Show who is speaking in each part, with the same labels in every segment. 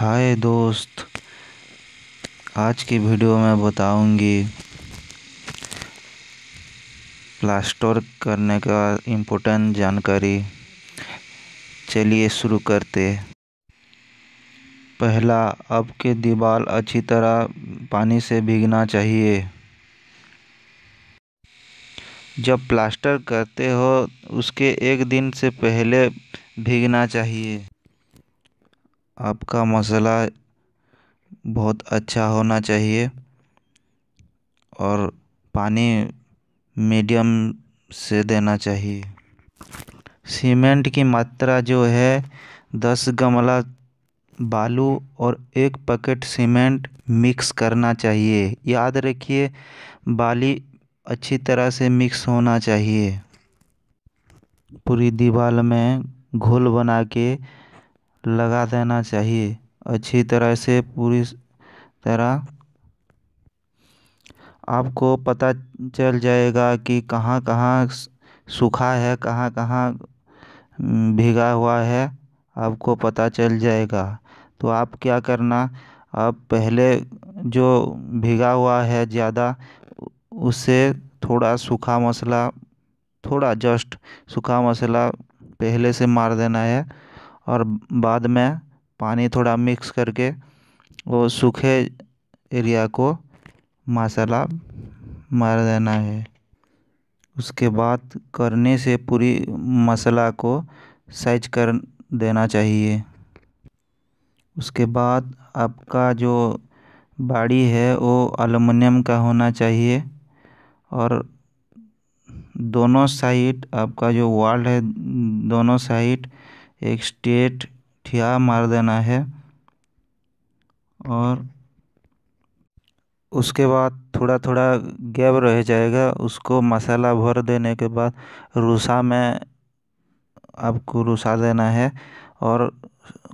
Speaker 1: हाय दोस्त आज की वीडियो में बताऊंगी प्लास्टर करने का इम्पोर्टेंट जानकारी चलिए शुरू करते पहला अब के दीवार अच्छी तरह पानी से भीगना चाहिए जब प्लास्टर करते हो उसके एक दिन से पहले भीगना चाहिए आपका मसाला बहुत अच्छा होना चाहिए और पानी मीडियम से देना चाहिए सीमेंट की मात्रा जो है दस गमला बालू और एक पैकेट सीमेंट मिक्स करना चाहिए याद रखिए बाली अच्छी तरह से मिक्स होना चाहिए पूरी दीवार में घोल बना के लगा देना चाहिए अच्छी तरह से पूरी तरह आपको पता चल जाएगा कि कहाँ कहाँ सूखा है कहाँ कहाँ भीगा हुआ है आपको पता चल जाएगा तो आप क्या करना आप पहले जो भीगा हुआ है ज़्यादा उसे थोड़ा सूखा मसाला थोड़ा जस्ट सूखा मसाला पहले से मार देना है और बाद में पानी थोड़ा मिक्स करके वो सूखे एरिया को मसाला मार देना है उसके बाद करने से पूरी मसाला को साइज कर देना चाहिए उसके बाद आपका जो बाड़ी है वो अलमिनियम का होना चाहिए और दोनों साइड आपका जो वाल है दोनों साइड एक स्टेट ठिया मार देना है और उसके बाद थोड़ा थोड़ा गैप रह जाएगा उसको मसाला भर देने के बाद रूसा में आपको रुसा देना है और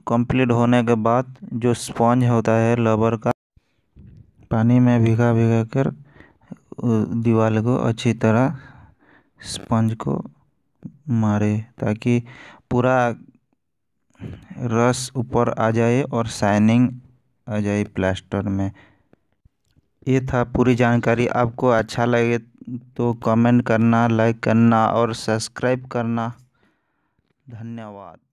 Speaker 1: कंप्लीट होने के बाद जो स्पॉन्ज होता है लबर का पानी में भिगा भिगा कर दीवार को अच्छी तरह स्पंज को मारे ताकि पूरा रस ऊपर आ जाए और शाइनिंग आ जाए प्लास्टर में ये था पूरी जानकारी आपको अच्छा लगे तो कमेंट करना लाइक करना और सब्सक्राइब करना धन्यवाद